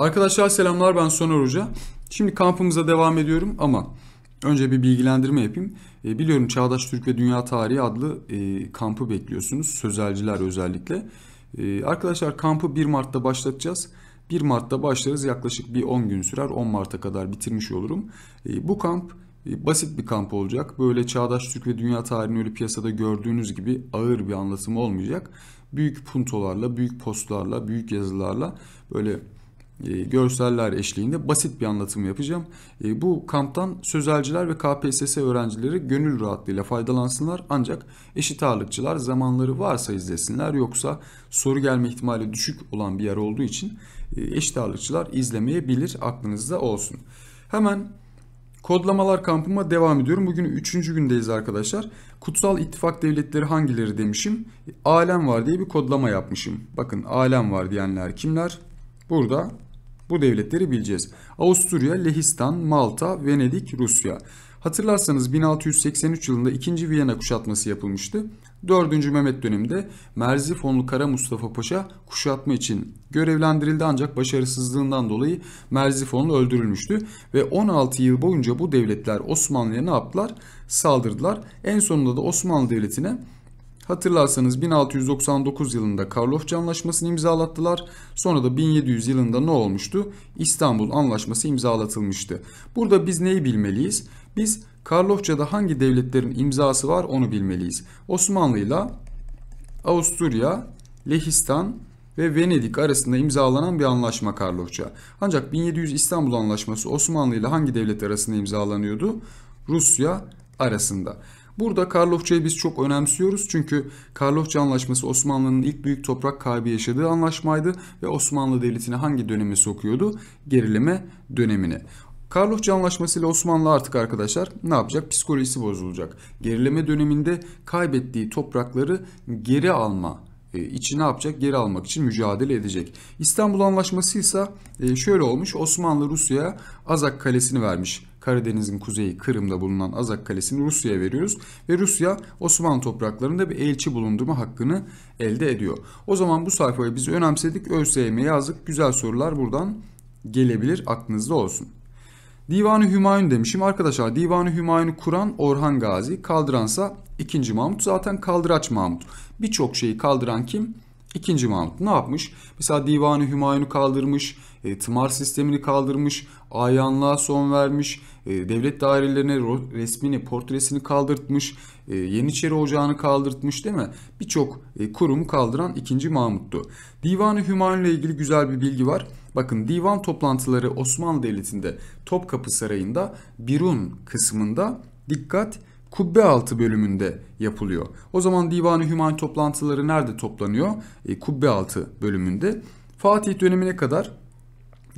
Arkadaşlar selamlar ben Soner Hoca. Şimdi kampımıza devam ediyorum ama önce bir bilgilendirme yapayım. E, biliyorum Çağdaş Türk ve Dünya Tarihi adlı e, kampı bekliyorsunuz. Sözelciler özellikle. E, arkadaşlar kampı 1 Mart'ta başlatacağız. 1 Mart'ta başlarız yaklaşık bir 10 gün sürer. 10 Mart'a kadar bitirmiş olurum. E, bu kamp e, basit bir kamp olacak. Böyle çağdaş Türk ve dünya tarihini öyle piyasada gördüğünüz gibi ağır bir anlatımı olmayacak. Büyük puntolarla, büyük postlarla, büyük yazılarla böyle e, görseller eşliğinde basit bir anlatım yapacağım. E, bu kamptan sözelciler ve KPSS öğrencileri gönül rahatlığıyla faydalansınlar ancak eşit ağırlıkçılar zamanları varsa izlesinler yoksa soru gelme ihtimali düşük olan bir yer olduğu için e, eşit ağırlıkçılar izlemeyebilir aklınızda olsun. Hemen Kodlamalar kampıma devam ediyorum. Bugün 3. gündeyiz arkadaşlar. Kutsal ittifak devletleri hangileri demişim. Alem var diye bir kodlama yapmışım. Bakın alem var diyenler kimler? Burada bu devletleri bileceğiz. Avusturya, Lehistan, Malta, Venedik, Rusya. Hatırlarsanız 1683 yılında 2. Viyana kuşatması yapılmıştı. 4. Mehmet döneminde Merzifonlu Kara Mustafa Paşa kuşatma için görevlendirildi ancak başarısızlığından dolayı Merzifonlu öldürülmüştü ve 16 yıl boyunca bu devletler Osmanlı'ya ne yaptılar? Saldırdılar. En sonunda da Osmanlı Devleti'ne Hatırlarsanız 1699 yılında Karlofça Anlaşması'nı imzalattılar. Sonra da 1700 yılında ne olmuştu? İstanbul Anlaşması imzalatılmıştı. Burada biz neyi bilmeliyiz? Biz Karlofça'da hangi devletlerin imzası var onu bilmeliyiz. Osmanlı ile Avusturya, Lehistan, ve Venedik arasında imzalanan bir anlaşma Karlofça. Ancak 1700 İstanbul Anlaşması Osmanlı ile hangi devlet arasında imzalanıyordu? Rusya arasında. Burada Karlofça'yı biz çok önemsiyoruz çünkü Karlofça Anlaşması Osmanlı'nın ilk büyük toprak kaybı yaşadığı anlaşmaydı ve Osmanlı Devleti'ni hangi döneme sokuyordu? Gerileme dönemine. Karlofça Anlaşması ile Osmanlı artık arkadaşlar ne yapacak? Psikolojisi bozulacak. Gerileme döneminde kaybettiği toprakları geri alma e, için ne yapacak? Geri almak için mücadele edecek. İstanbul Anlaşması ise e, şöyle olmuş. Osmanlı Rusya'ya Azak Kalesi'ni vermiş. Karadeniz'in kuzeyi Kırım'da bulunan Azak Kalesi'ni Rusya'ya veriyoruz ve Rusya Osmanlı topraklarında bir elçi bulundurma hakkını elde ediyor. O zaman bu sayfayı biz önemsedik, ÖSYM'ye yazdık. Güzel sorular buradan gelebilir aklınızda olsun. Divanı Hümayun demişim. Arkadaşlar Divanı Hümayun'u kuran Orhan Gazi, kaldıransa 2. Mahmut zaten kaldıraç Mahmut. Birçok şeyi kaldıran kim? 2. Mahmut ne yapmış? Mesela Divanı Hümayun'u kaldırmış, e, tımar sistemini kaldırmış, ayanlığa son vermiş, e, devlet dairelerine resmini, portresini kaldırtmış, e, Yeniçeri Ocağı'nı kaldırtmış değil mi? Birçok e, kurumu kaldıran 2. Mahmut'tu. Divanı Hümayun ile ilgili güzel bir bilgi var. Bakın divan toplantıları Osmanlı Devleti'nde Topkapı Sarayı'nda Birun kısmında dikkat kubbe altı bölümünde yapılıyor. O zaman Divanı Hüman toplantıları nerede toplanıyor? E, kubbe altı bölümünde. Fatih dönemine kadar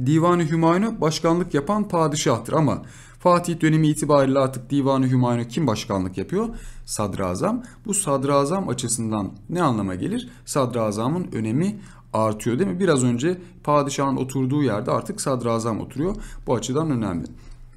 Divan-ı Hümayun'a başkanlık yapan padişahtır ama Fatih dönemi itibariyle artık Divan-ı Hümayun'a kim başkanlık yapıyor? Sadrazam. Bu sadrazam açısından ne anlama gelir? Sadrazamın önemi artıyor değil mi? Biraz önce padişahın oturduğu yerde artık sadrazam oturuyor. Bu açıdan önemli.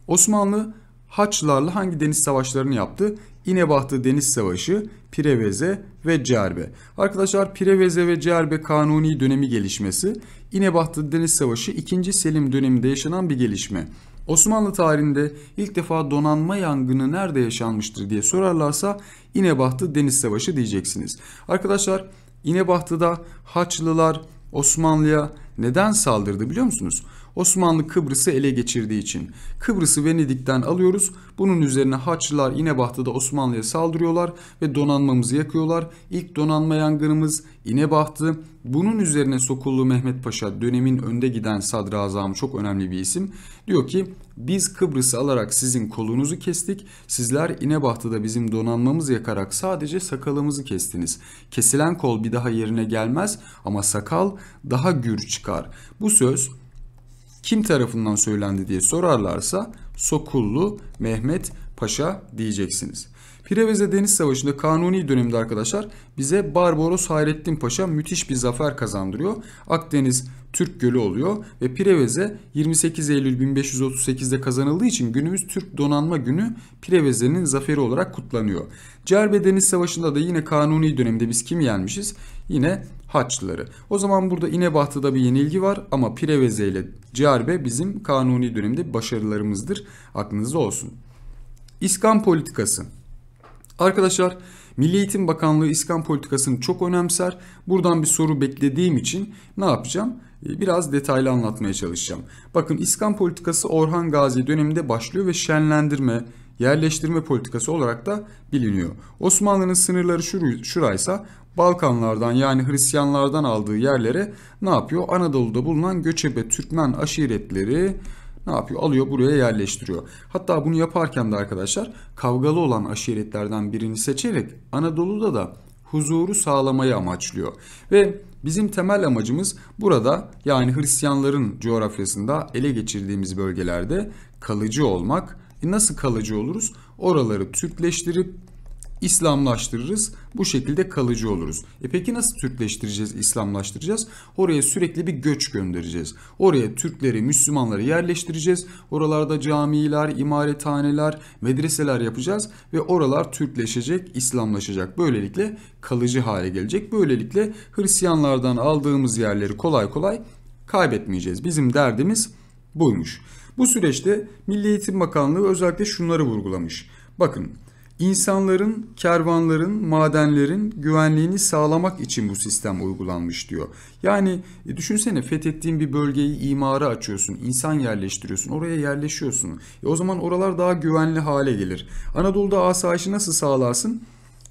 Osmanlı Haçlılarla hangi deniz savaşlarını yaptı? İnebahtı Deniz Savaşı, Pireveze ve Cerbe. Arkadaşlar Pireveze ve Cerbe kanuni dönemi gelişmesi, İnebahtı Deniz Savaşı 2. Selim döneminde yaşanan bir gelişme. Osmanlı tarihinde ilk defa donanma yangını nerede yaşanmıştır diye sorarlarsa İnebahtı Deniz Savaşı diyeceksiniz. Arkadaşlar İnebahtı'da Haçlılar Osmanlı'ya neden saldırdı biliyor musunuz? Osmanlı Kıbrıs'ı ele geçirdiği için. Kıbrıs'ı Venedik'ten alıyoruz. Bunun üzerine Haçlılar İnebahtı'da Osmanlı'ya saldırıyorlar ve donanmamızı yakıyorlar. İlk donanma yangınımız İnebahtı. Bunun üzerine Sokullu Mehmet Paşa dönemin önde giden sadrazamı çok önemli bir isim. Diyor ki biz Kıbrıs'ı alarak sizin kolunuzu kestik. Sizler İnebahtı'da bizim donanmamızı yakarak sadece sakalımızı kestiniz. Kesilen kol bir daha yerine gelmez ama sakal daha gür çıkar. Bu söz kim tarafından söylendi diye sorarlarsa Sokullu Mehmet Paşa diyeceksiniz. Pireveze Deniz Savaşı'nda Kanuni Dönem'de arkadaşlar bize Barbaros Hayrettin Paşa müthiş bir zafer kazandırıyor. Akdeniz Türk Gölü oluyor ve Pireveze 28 Eylül 1538'de kazanıldığı için günümüz Türk Donanma Günü Pireveze'nin zaferi olarak kutlanıyor. Cerbe Deniz Savaşı'nda da yine Kanuni Dönem'de biz kim yenmişiz? yine Haçlıları. O zaman burada İnebahtı'da bir yenilgi var ama Pireveze ile Ciarbe bizim kanuni dönemde başarılarımızdır. Aklınızda olsun. İskan politikası. Arkadaşlar Milli Eğitim Bakanlığı İskan politikasını çok önemser. Buradan bir soru beklediğim için ne yapacağım? Ee, biraz detaylı anlatmaya çalışacağım. Bakın İskan politikası Orhan Gazi döneminde başlıyor ve şenlendirme, yerleştirme politikası olarak da biliniyor. Osmanlı'nın sınırları şuraysa Balkanlardan yani Hristiyanlardan aldığı yerlere ne yapıyor? Anadolu'da bulunan göçebe Türkmen aşiretleri ne yapıyor? Alıyor buraya yerleştiriyor. Hatta bunu yaparken de arkadaşlar kavgalı olan aşiretlerden birini seçerek Anadolu'da da huzuru sağlamayı amaçlıyor. Ve bizim temel amacımız burada yani Hristiyanların coğrafyasında ele geçirdiğimiz bölgelerde kalıcı olmak. E nasıl kalıcı oluruz? Oraları Türkleştirip İslamlaştırırız. Bu şekilde kalıcı oluruz. E peki nasıl Türkleştireceğiz, İslamlaştıracağız? Oraya sürekli bir göç göndereceğiz. Oraya Türkleri, Müslümanları yerleştireceğiz. Oralarda camiler, imarethaneler, medreseler yapacağız ve oralar Türkleşecek, İslamlaşacak. Böylelikle kalıcı hale gelecek. Böylelikle Hristiyanlardan aldığımız yerleri kolay kolay kaybetmeyeceğiz. Bizim derdimiz buymuş. Bu süreçte Milli Eğitim Bakanlığı özellikle şunları vurgulamış. Bakın İnsanların, kervanların, madenlerin güvenliğini sağlamak için bu sistem uygulanmış diyor. Yani e, düşünsene fethettiğin bir bölgeyi imara açıyorsun, insan yerleştiriyorsun, oraya yerleşiyorsun. E, o zaman oralar daha güvenli hale gelir. Anadolu'da asayişi nasıl sağlarsın?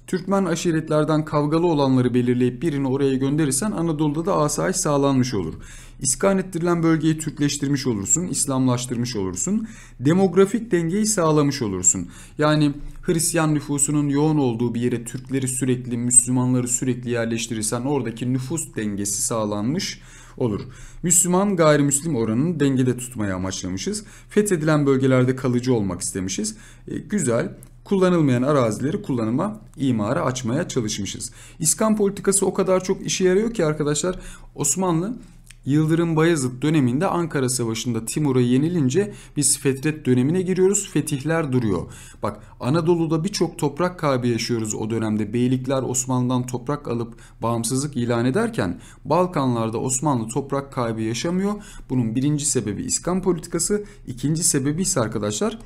Türkmen aşiretlerden kavgalı olanları belirleyip birini oraya gönderirsen Anadolu'da da asayiş sağlanmış olur. İskan ettirilen bölgeyi Türkleştirmiş olursun, İslamlaştırmış olursun. Demografik dengeyi sağlamış olursun. Yani Hristiyan nüfusunun yoğun olduğu bir yere Türkleri sürekli, Müslümanları sürekli yerleştirirsen oradaki nüfus dengesi sağlanmış olur. Müslüman gayrimüslim oranını dengede tutmaya amaçlamışız. Fethedilen bölgelerde kalıcı olmak istemişiz. E, güzel kullanılmayan arazileri kullanıma, imara açmaya çalışmışız. İskan politikası o kadar çok işe yarıyor ki arkadaşlar Osmanlı Yıldırım Bayezid döneminde Ankara Savaşı'nda Timur'a yenilince biz fetret dönemine giriyoruz. Fetihler duruyor. Bak Anadolu'da birçok toprak kaybı yaşıyoruz o dönemde. Beylikler Osmanlı'dan toprak alıp bağımsızlık ilan ederken Balkanlarda Osmanlı toprak kaybı yaşamıyor. Bunun birinci sebebi İskan politikası. ikinci sebebi ise arkadaşlar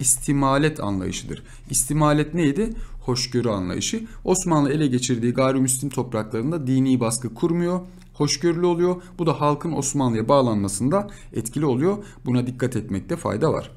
istimalet anlayışıdır. İstimalet neydi? Hoşgörü anlayışı. Osmanlı ele geçirdiği gayrimüslim topraklarında dini baskı kurmuyor hoşgörülü oluyor. Bu da halkın Osmanlı'ya bağlanmasında etkili oluyor. Buna dikkat etmekte fayda var.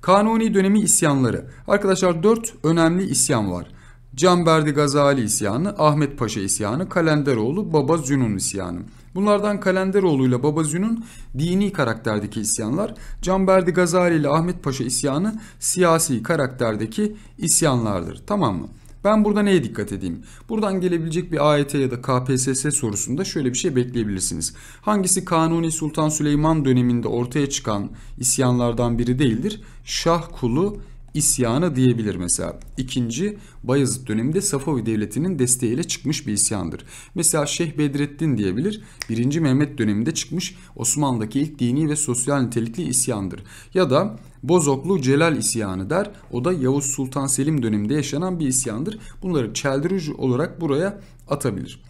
Kanuni dönemi isyanları. Arkadaşlar 4 önemli isyan var. Canberdi Gazali isyanı, Ahmet Paşa isyanı, Kalenderoğlu, Baba Zünun isyanı. Bunlardan Kalenderoğlu ile Baba Zünun dini karakterdeki isyanlar, Canberdi Gazali ile Ahmet Paşa isyanı siyasi karakterdeki isyanlardır. Tamam mı? Ben burada neye dikkat edeyim? Buradan gelebilecek bir AYT e ya da KPSS sorusunda şöyle bir şey bekleyebilirsiniz. Hangisi Kanuni Sultan Süleyman döneminde ortaya çıkan isyanlardan biri değildir? Şah kulu isyanı diyebilir mesela. İkinci Bayezid döneminde Safavi Devleti'nin desteğiyle çıkmış bir isyandır. Mesela Şeyh Bedrettin diyebilir. Birinci Mehmet döneminde çıkmış Osmanlı'daki ilk dini ve sosyal nitelikli isyandır. Ya da Bozoklu Celal isyanı der. O da Yavuz Sultan Selim döneminde yaşanan bir isyandır. Bunları çeldirici olarak buraya atabilir.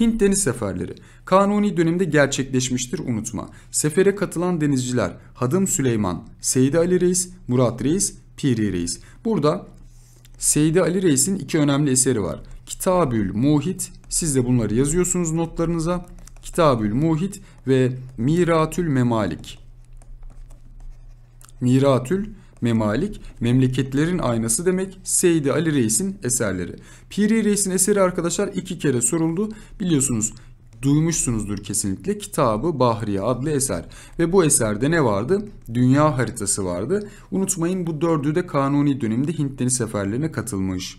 Hint deniz seferleri. Kanuni döneminde gerçekleşmiştir unutma. Sefere katılan denizciler Hadım Süleyman, Seydi Ali Reis, Murat Reis Piri Reis. Burada Seydi Ali Reis'in iki önemli eseri var. Kitabül Muhit. Siz de bunları yazıyorsunuz notlarınıza. Kitabül Muhit ve Miratül Memalik. Miratül Memalik, memleketlerin aynası demek Seydi Ali Reis'in eserleri. Piri Reis'in eseri arkadaşlar iki kere soruldu. Biliyorsunuz duymuşsunuzdur kesinlikle kitabı Bahriye adlı eser. Ve bu eserde ne vardı? Dünya haritası vardı. Unutmayın bu dördü de kanuni dönemde Hint deniz seferlerine katılmış.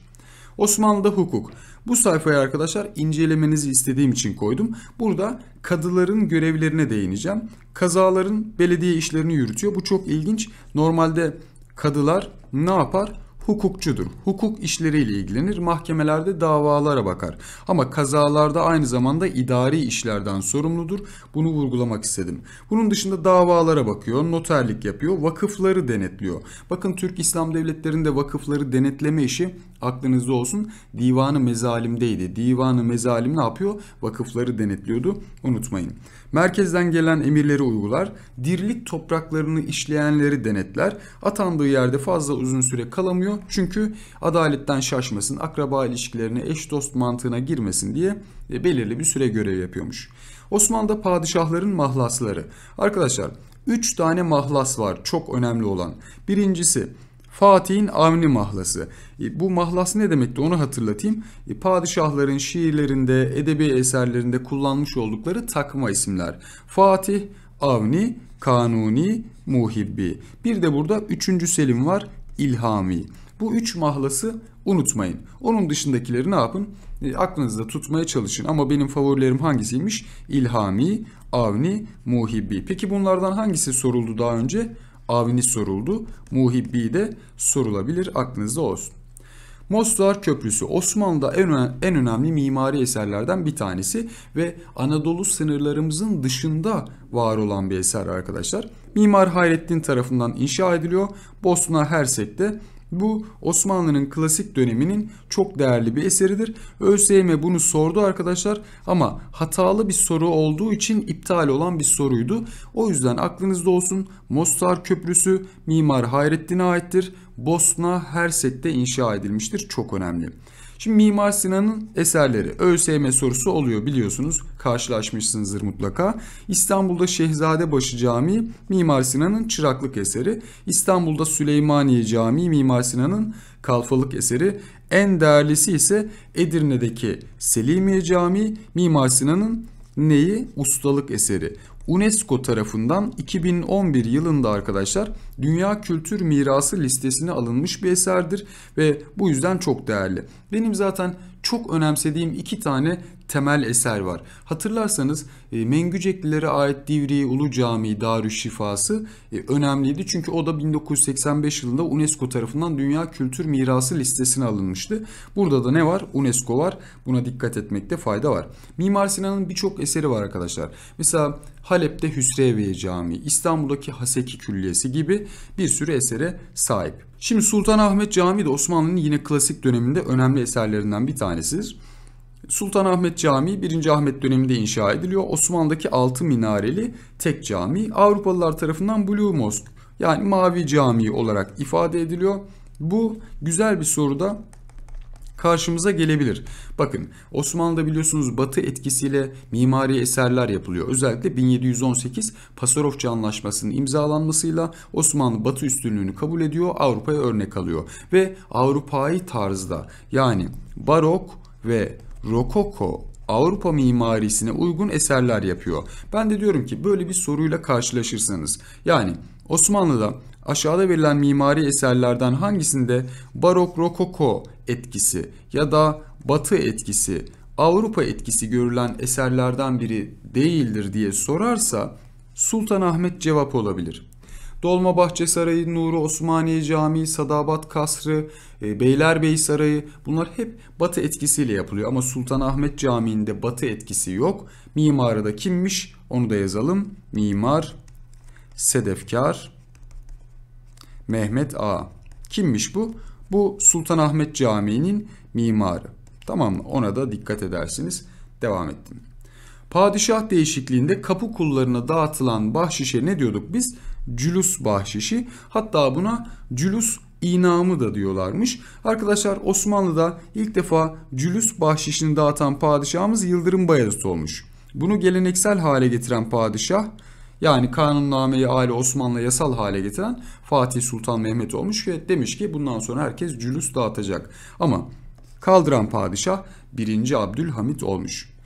Osmanlı'da hukuk. Bu sayfayı arkadaşlar incelemenizi istediğim için koydum. Burada kadıların görevlerine değineceğim. Kazaların belediye işlerini yürütüyor. Bu çok ilginç. Normalde kadılar ne yapar? hukukçudur. Hukuk işleriyle ilgilenir, mahkemelerde davalara bakar. Ama kazalarda aynı zamanda idari işlerden sorumludur. Bunu vurgulamak istedim. Bunun dışında davalara bakıyor, noterlik yapıyor, vakıfları denetliyor. Bakın Türk İslam Devletleri'nde vakıfları denetleme işi aklınızda olsun divanı mezalimdeydi. Divanı mezalim ne yapıyor? Vakıfları denetliyordu. Unutmayın. Merkezden gelen emirleri uygular, dirlik topraklarını işleyenleri denetler. Atandığı yerde fazla uzun süre kalamıyor çünkü adaletten şaşmasın, akraba ilişkilerine eş dost mantığına girmesin diye e, belirli bir süre görev yapıyormuş. Osmanlı'da padişahların mahlasları. Arkadaşlar 3 tane mahlas var çok önemli olan. Birincisi Fatih'in Avni mahlası. E, bu mahlas ne demekti onu hatırlatayım. E, padişahların şiirlerinde, edebi eserlerinde kullanmış oldukları takma isimler. Fatih, Avni, Kanuni, Muhibbi. Bir de burada üçüncü Selim var, İlhami. Bu üç mahlası unutmayın. Onun dışındakileri ne yapın? E, aklınızda tutmaya çalışın. Ama benim favorilerim hangisiymiş? İlhami, Avni, Muhibbi. Peki bunlardan hangisi soruldu daha önce? avini soruldu. Muhibbi de sorulabilir aklınızda olsun. Mostar Köprüsü Osmanlı'da en, en önemli mimari eserlerden bir tanesi ve Anadolu sınırlarımızın dışında var olan bir eser arkadaşlar. Mimar Hayrettin tarafından inşa ediliyor. Bosna Hersek'te bu Osmanlı'nın klasik döneminin çok değerli bir eseridir. ÖSYM bunu sordu arkadaşlar ama hatalı bir soru olduğu için iptal olan bir soruydu. O yüzden aklınızda olsun Mostar Köprüsü Mimar Hayrettin'e aittir. Bosna Hersek'te inşa edilmiştir. Çok önemli. Şimdi Mimar Sinan'ın eserleri ÖSYM sorusu oluyor biliyorsunuz. Karşılaşmışsınızdır mutlaka. İstanbul'da Şehzadebaşı Camii Mimar Sinan'ın çıraklık eseri. İstanbul'da Süleymaniye Camii Mimar Sinan'ın kalfalık eseri. En değerlisi ise Edirne'deki Selimiye Camii Mimar Sinan'ın neyi? Ustalık eseri. UNESCO tarafından 2011 yılında arkadaşlar Dünya Kültür Mirası listesine alınmış bir eserdir ve bu yüzden çok değerli. Benim zaten çok önemsediğim iki tane temel eser var. Hatırlarsanız e, Mengüceklilere ait Divriği Ulu Camii Darüşşifası e, önemliydi. Çünkü o da 1985 yılında UNESCO tarafından Dünya Kültür Mirası listesine alınmıştı. Burada da ne var? UNESCO var. Buna dikkat etmekte fayda var. Mimar Sinan'ın birçok eseri var arkadaşlar. Mesela Halep'te Hüsreviye Camii, İstanbul'daki Haseki Külliyesi gibi bir sürü esere sahip. Şimdi Sultanahmet Camii de Osmanlı'nın yine klasik döneminde önemli eserlerinden bir tanesidir. Sultanahmet Camii 1. Ahmet döneminde inşa ediliyor. Osmanlı'daki 6 minareli tek cami. Avrupalılar tarafından Blue Mosque yani Mavi Camii olarak ifade ediliyor. Bu güzel bir soruda karşımıza gelebilir. Bakın Osmanlı'da biliyorsunuz batı etkisiyle mimari eserler yapılıyor. Özellikle 1718 Pasarofça Anlaşması'nın imzalanmasıyla Osmanlı batı üstünlüğünü kabul ediyor, Avrupa'ya örnek alıyor. Ve Avrupa'yı tarzda yani barok ve rokoko Avrupa mimarisine uygun eserler yapıyor. Ben de diyorum ki böyle bir soruyla karşılaşırsanız yani Osmanlı'da aşağıda verilen mimari eserlerden hangisinde barok rokoko etkisi ya da batı etkisi Avrupa etkisi görülen eserlerden biri değildir diye sorarsa Sultan Ahmet cevap olabilir. Dolmabahçe Sarayı, Nuru Osmaniye Camii, Sadabat Kasrı, e, Beylerbeyi Sarayı bunlar hep batı etkisiyle yapılıyor. Ama Sultanahmet Camii'nde batı etkisi yok. Mimarı da kimmiş onu da yazalım. Mimar Sedefkar Mehmet A. Kimmiş bu? Bu Sultanahmet Camii'nin mimarı. Tamam mı? Ona da dikkat edersiniz. Devam ettim. Padişah değişikliğinde kapı kullarına dağıtılan bahşişe ne diyorduk biz? Cülus bahşişi. Hatta buna Cülus inamı da diyorlarmış. Arkadaşlar Osmanlı'da ilk defa Cülus bahşişini dağıtan padişahımız Yıldırım Bayezid olmuş. Bunu geleneksel hale getiren padişah yani kanunnameyi aile Osmanlı yasal hale getiren Fatih Sultan Mehmet olmuş ve demiş ki bundan sonra herkes Cülus dağıtacak. Ama kaldıran padişah 1. Abdülhamit olmuş.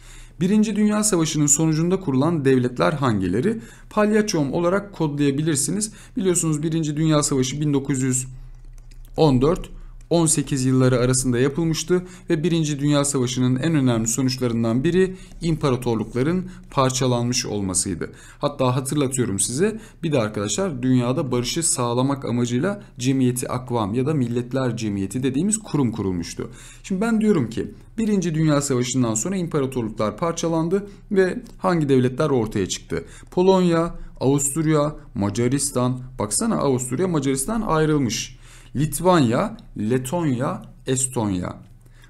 Birinci Dünya Savaşı'nın sonucunda kurulan devletler hangileri? Palyaçom olarak kodlayabilirsiniz. Biliyorsunuz Birinci Dünya Savaşı 1914 18 yılları arasında yapılmıştı ve 1. Dünya Savaşı'nın en önemli sonuçlarından biri imparatorlukların parçalanmış olmasıydı. Hatta hatırlatıyorum size bir de arkadaşlar dünyada barışı sağlamak amacıyla Cemiyeti Akvam ya da Milletler Cemiyeti dediğimiz kurum kurulmuştu. Şimdi ben diyorum ki 1. Dünya Savaşı'ndan sonra imparatorluklar parçalandı ve hangi devletler ortaya çıktı? Polonya, Avusturya, Macaristan. Baksana Avusturya, Macaristan ayrılmış. Litvanya, Letonya, Estonya.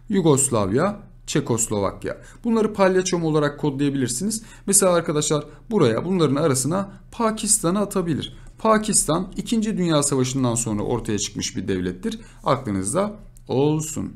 Yugoslavya, Çekoslovakya. Bunları palyaçom olarak kodlayabilirsiniz. Mesela arkadaşlar buraya bunların arasına Pakistan'ı atabilir. Pakistan 2. Dünya Savaşı'ndan sonra ortaya çıkmış bir devlettir. Aklınızda olsun.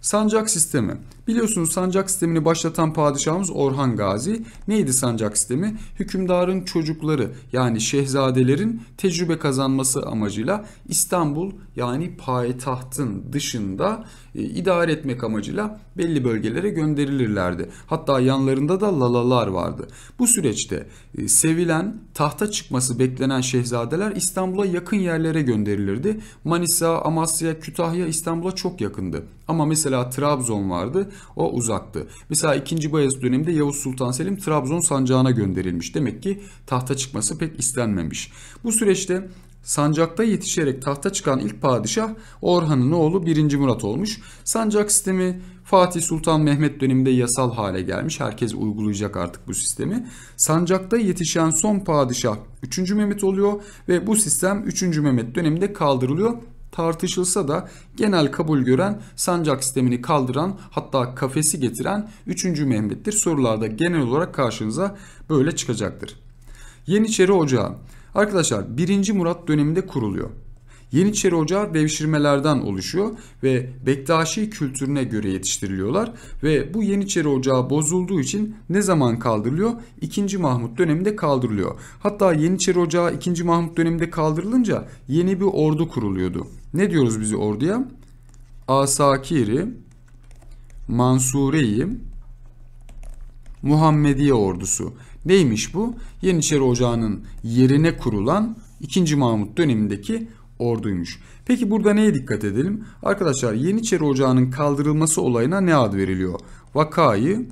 Sancak sistemi. Biliyorsunuz sancak sistemini başlatan padişahımız Orhan Gazi. Neydi sancak sistemi? Hükümdarın çocukları yani şehzadelerin tecrübe kazanması amacıyla İstanbul yani payitahtın dışında e, idare etmek amacıyla belli bölgelere gönderilirlerdi. Hatta yanlarında da lalalar vardı. Bu süreçte e, sevilen, tahta çıkması beklenen şehzadeler İstanbul'a yakın yerlere gönderilirdi. Manisa, Amasya, Kütahya İstanbul'a çok yakındı. Ama mesela Trabzon vardı. O uzaktı. Mesela 2. Bayezid döneminde Yavuz Sultan Selim Trabzon sancağına gönderilmiş. Demek ki tahta çıkması pek istenmemiş. Bu süreçte Sancakta yetişerek tahta çıkan ilk padişah Orhan'ın oğlu 1. Murat olmuş. Sancak sistemi Fatih Sultan Mehmet döneminde yasal hale gelmiş. Herkes uygulayacak artık bu sistemi. Sancakta yetişen son padişah 3. Mehmet oluyor ve bu sistem 3. Mehmet döneminde kaldırılıyor tartışılsa da genel kabul gören sancak sistemini kaldıran hatta kafesi getiren 3. Mehmet'tir. Sorularda genel olarak karşınıza böyle çıkacaktır. Yeniçeri Ocağı Arkadaşlar 1. Murat döneminde kuruluyor. Yeniçeri Ocağı devşirmelerden oluşuyor ve Bektaşi kültürüne göre yetiştiriliyorlar ve bu Yeniçeri Ocağı bozulduğu için ne zaman kaldırılıyor? 2. Mahmut döneminde kaldırılıyor. Hatta Yeniçeri Ocağı 2. Mahmut döneminde kaldırılınca yeni bir ordu kuruluyordu. Ne diyoruz biz orduya? Asakiri, Mansureyi, Muhammediye ordusu. Neymiş bu? Yeniçeri Ocağı'nın yerine kurulan 2. Mahmut dönemindeki orduymuş. Peki burada neye dikkat edelim? Arkadaşlar Yeniçeri Ocağı'nın kaldırılması olayına ne ad veriliyor? Vakayı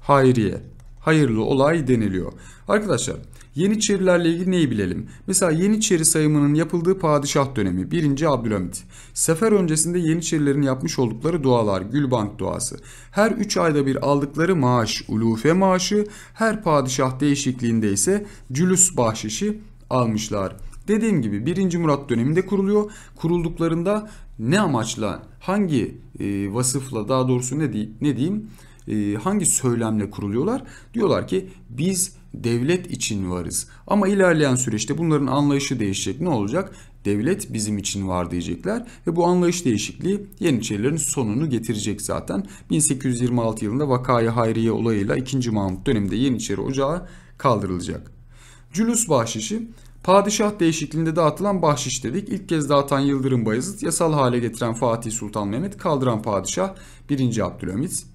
hayriye, hayırlı olay deniliyor. Arkadaşlar Yeniçerilerle ilgili neyi bilelim? Mesela Yeniçeri sayımının yapıldığı padişah dönemi 1. Abdülhamit. Sefer öncesinde Yeniçerilerin yapmış oldukları dualar Gülbank duası. Her 3 ayda bir aldıkları maaş ulufe maaşı, her padişah değişikliğinde ise cülüs bahşişi almışlar. Dediğim gibi 1. Murat döneminde kuruluyor. Kurulduklarında ne amaçla, hangi e, vasıfla daha doğrusu ne, diye, ne diyeyim, e, hangi söylemle kuruluyorlar? Diyorlar ki biz devlet için varız. Ama ilerleyen süreçte bunların anlayışı değişecek. Ne olacak? Devlet bizim için var diyecekler ve bu anlayış değişikliği Yeniçerilerin sonunu getirecek zaten. 1826 yılında Vakayı Hayriye olayıyla 2. Mahmut döneminde Yeniçeri Ocağı kaldırılacak. Cülüs bahşişi Padişah değişikliğinde dağıtılan bahşiş dedik. İlk kez dağıtan Yıldırım Bayezid, yasal hale getiren Fatih Sultan Mehmet, kaldıran padişah 1. Abdülhamit.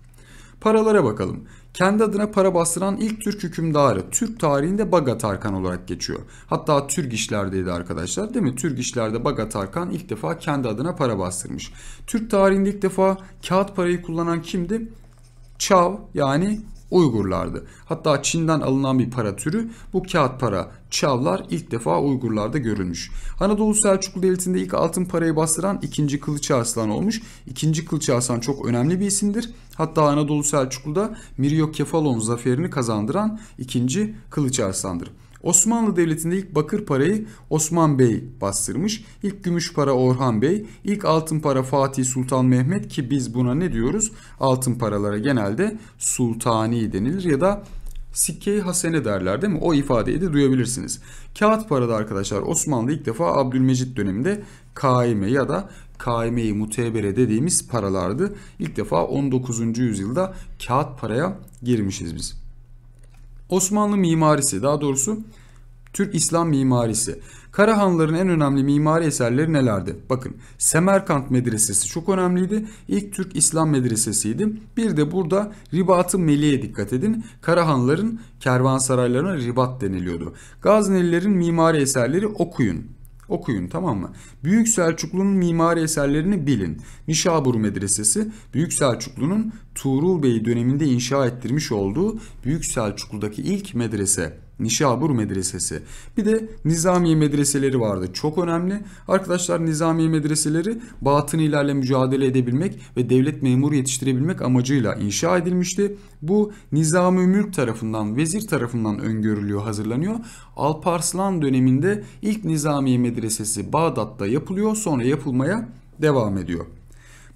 Paralara bakalım. Kendi adına para bastıran ilk Türk hükümdarı Türk tarihinde Baga Tarkan olarak geçiyor. Hatta Türk işlerdeydi arkadaşlar değil mi? Türk işlerde Baga Tarkan ilk defa kendi adına para bastırmış. Türk tarihinde ilk defa kağıt parayı kullanan kimdi? Çav yani Uygurlardı. Hatta Çin'den alınan bir para türü bu kağıt para çavlar ilk defa Uygurlarda görülmüş. Anadolu Selçuklu Devleti'nde ilk altın parayı bastıran 2. Kılıç Arslan olmuş. 2. Kılıç Arslan çok önemli bir isimdir. Hatta Anadolu Selçuklu'da Miryokefalon zaferini kazandıran 2. Kılıç Arslan'dır. Osmanlı Devleti'nde ilk bakır parayı Osman Bey bastırmış. İlk gümüş para Orhan Bey, ilk altın para Fatih Sultan Mehmet ki biz buna ne diyoruz? Altın paralara genelde sultani denilir ya da sikkeyi hasene derler değil mi? O ifadeyi de duyabilirsiniz. Kağıt parada arkadaşlar Osmanlı ilk defa Abdülmecit döneminde kaime ya da kaimeyi mutebere dediğimiz paralardı. İlk defa 19. yüzyılda kağıt paraya girmişiz biz. Osmanlı mimarisi daha doğrusu Türk İslam mimarisi. Karahanların en önemli mimari eserleri nelerdi? Bakın Semerkant Medresesi çok önemliydi. İlk Türk İslam Medresesiydi. Bir de burada Ribat-ı Meli'ye dikkat edin. Karahanların kervansaraylarına ribat deniliyordu. Gaznelilerin mimari eserleri okuyun okuyun tamam mı? Büyük Selçuklu'nun mimari eserlerini bilin. Nişabur Medresesi Büyük Selçuklu'nun Tuğrul Bey döneminde inşa ettirmiş olduğu Büyük Selçuklu'daki ilk medrese. Nişabur Medresesi. Bir de Nizamiye medreseleri vardı. Çok önemli. Arkadaşlar Nizamiye medreseleri batınilerle mücadele edebilmek ve devlet memuru yetiştirebilmek amacıyla inşa edilmişti. Bu Nizami Mülk tarafından, vezir tarafından öngörülüyor, hazırlanıyor. Alparslan döneminde ilk Nizamiye medresesi Bağdat'ta yapılıyor. Sonra yapılmaya devam ediyor.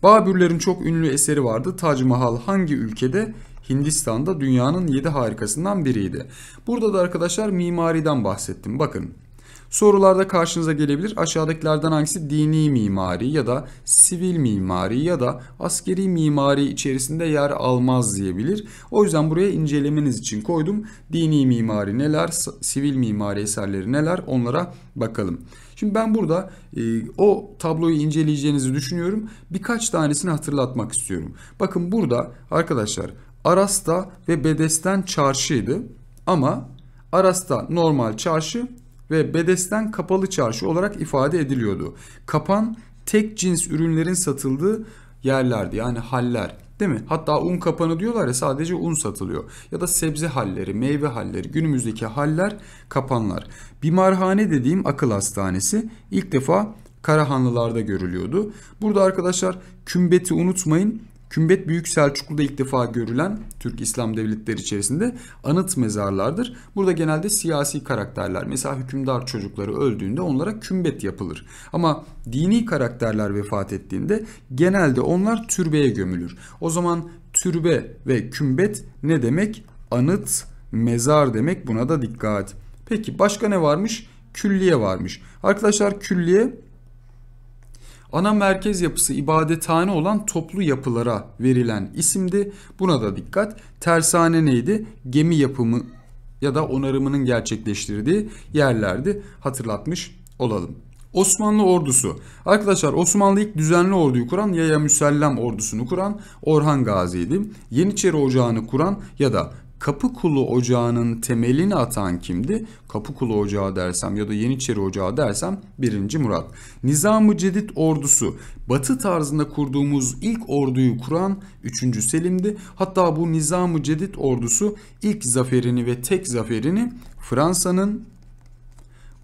Babürlerin çok ünlü eseri vardı. Tac Mahal hangi ülkede Hindistan'da dünyanın 7 harikasından biriydi. Burada da arkadaşlar mimariden bahsettim. Bakın sorularda karşınıza gelebilir. Aşağıdakilerden hangisi dini mimari ya da sivil mimari ya da askeri mimari içerisinde yer almaz diyebilir. O yüzden buraya incelemeniz için koydum. Dini mimari neler, sivil mimari eserleri neler onlara bakalım. Şimdi ben burada e, o tabloyu inceleyeceğinizi düşünüyorum. Birkaç tanesini hatırlatmak istiyorum. Bakın burada arkadaşlar Arasta ve Bedesten çarşıydı. Ama Arasta normal çarşı ve Bedesten kapalı çarşı olarak ifade ediliyordu. Kapan tek cins ürünlerin satıldığı yerlerdi yani haller değil mi? Hatta un kapanı diyorlar ya sadece un satılıyor. Ya da sebze halleri, meyve halleri, günümüzdeki haller kapanlar. Bimarhane dediğim akıl hastanesi ilk defa Karahanlılarda görülüyordu. Burada arkadaşlar kümbeti unutmayın. Kümbet Büyük Selçuklu'da ilk defa görülen Türk İslam devletleri içerisinde anıt mezarlardır. Burada genelde siyasi karakterler mesela hükümdar çocukları öldüğünde onlara kümbet yapılır. Ama dini karakterler vefat ettiğinde genelde onlar türbeye gömülür. O zaman türbe ve kümbet ne demek? Anıt, mezar demek buna da dikkat. Peki başka ne varmış? Külliye varmış. Arkadaşlar külliye ana merkez yapısı ibadethane olan toplu yapılara verilen isimdi. Buna da dikkat. Tersane neydi? Gemi yapımı ya da onarımının gerçekleştirdiği yerlerdi. Hatırlatmış olalım. Osmanlı ordusu. Arkadaşlar Osmanlı ilk düzenli orduyu kuran Yaya Müsellem ordusunu kuran Orhan Gazi'ydi. Yeniçeri Ocağı'nı kuran ya da Kapıkulu Ocağı'nın temelini atan kimdi? Kapıkulu Ocağı dersem ya da Yeniçeri Ocağı dersem 1. Murat. Nizam-ı Cedid ordusu batı tarzında kurduğumuz ilk orduyu kuran 3. Selim'di. Hatta bu Nizam-ı Cedid ordusu ilk zaferini ve tek zaferini Fransa'nın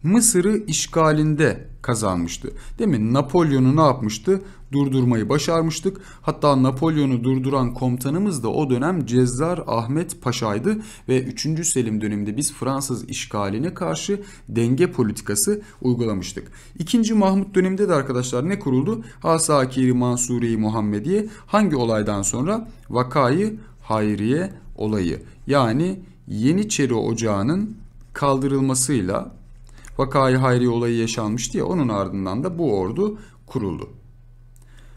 Mısır'ı işgalinde kazanmıştı. Değil mi? Napolyon'u ne yapmıştı? Durdurmayı başarmıştık. Hatta Napolyon'u durduran komutanımız da o dönem Cezzar Ahmet Paşa'ydı ve 3. Selim döneminde biz Fransız işgaline karşı denge politikası uygulamıştık. 2. Mahmut döneminde de arkadaşlar ne kuruldu? Asakiri Mansuri Muhammediye hangi olaydan sonra? Vakayı Hayriye olayı. Yani Yeniçeri Ocağı'nın kaldırılmasıyla Vakayı Hayri olayı yaşanmış diye onun ardından da bu ordu kuruldu.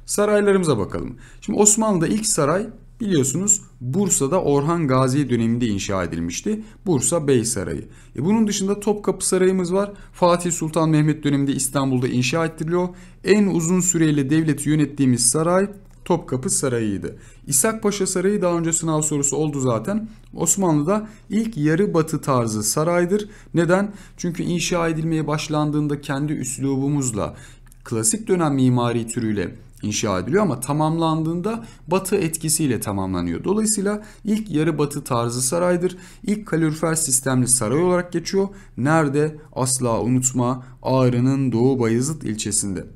Saraylarımıza bakalım. Şimdi Osmanlı'da ilk saray biliyorsunuz Bursa'da Orhan Gazi döneminde inşa edilmişti. Bursa Bey Sarayı. E bunun dışında Topkapı Sarayımız var. Fatih Sultan Mehmet döneminde İstanbul'da inşa ettiriliyor. En uzun süreyle devleti yönettiğimiz saray Topkapı Sarayı'ydı. İshak Paşa Sarayı daha önce sınav sorusu oldu zaten. Osmanlı'da ilk yarı batı tarzı saraydır. Neden? Çünkü inşa edilmeye başlandığında kendi üslubumuzla klasik dönem mimari türüyle inşa ediliyor ama tamamlandığında batı etkisiyle tamamlanıyor. Dolayısıyla ilk yarı batı tarzı saraydır. İlk kalorifer sistemli saray olarak geçiyor. Nerede? Asla unutma Ağrı'nın Doğu Bayezid ilçesinde.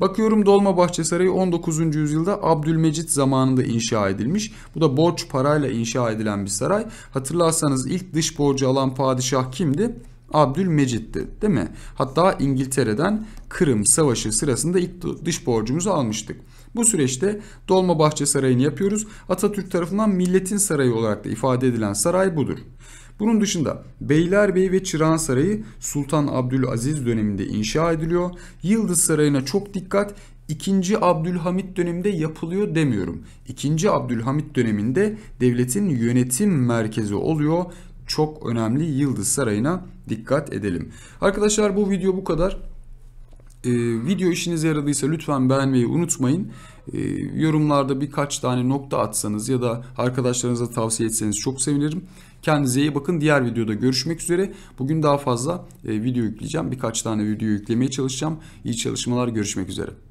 Bakıyorum Dolmabahçe Sarayı 19. yüzyılda Abdülmecit zamanında inşa edilmiş. Bu da borç parayla inşa edilen bir saray. Hatırlarsanız ilk dış borcu alan padişah kimdi? Abdülmecit'ti değil mi? Hatta İngiltere'den Kırım Savaşı sırasında ilk dış borcumuzu almıştık. Bu süreçte Dolmabahçe Sarayı'nı yapıyoruz. Atatürk tarafından milletin sarayı olarak da ifade edilen saray budur. Bunun dışında Beylerbeyi ve Çırağan Sarayı Sultan Abdülaziz döneminde inşa ediliyor. Yıldız Sarayı'na çok dikkat. 2. Abdülhamit döneminde yapılıyor demiyorum. 2. Abdülhamit döneminde devletin yönetim merkezi oluyor. Çok önemli Yıldız Sarayı'na dikkat edelim. Arkadaşlar bu video bu kadar. Ee, video işinize yaradıysa lütfen beğenmeyi unutmayın. Ee, yorumlarda birkaç tane nokta atsanız ya da arkadaşlarınıza tavsiye etseniz çok sevinirim. Kendinize iyi bakın. Diğer videoda görüşmek üzere. Bugün daha fazla e, video yükleyeceğim. Birkaç tane video yüklemeye çalışacağım. İyi çalışmalar. Görüşmek üzere.